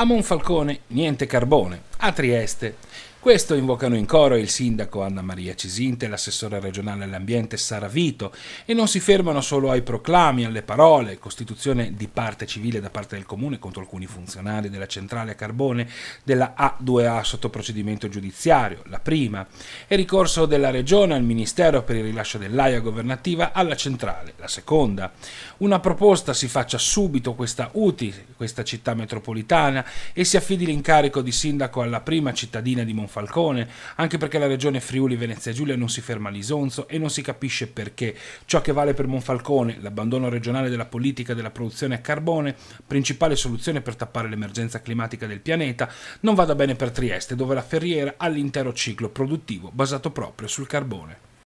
A Monfalcone niente carbone a Trieste. Questo invocano in coro il sindaco Anna Maria Cisinte e l'assessore regionale all'ambiente Sara Vito e non si fermano solo ai proclami, alle parole, costituzione di parte civile da parte del comune contro alcuni funzionari della centrale a carbone della A2A sotto procedimento giudiziario, la prima, e ricorso della regione al ministero per il rilascio dell'AIA governativa alla centrale, la seconda. Una proposta si faccia subito questa UTI, questa città metropolitana, e si affidi l'incarico di sindaco alla la prima cittadina di Monfalcone, anche perché la regione Friuli Venezia Giulia non si ferma a Lisonzo e non si capisce perché ciò che vale per Monfalcone, l'abbandono regionale della politica della produzione a carbone, principale soluzione per tappare l'emergenza climatica del pianeta, non vada bene per Trieste, dove la ferriera ha l'intero ciclo produttivo basato proprio sul carbone.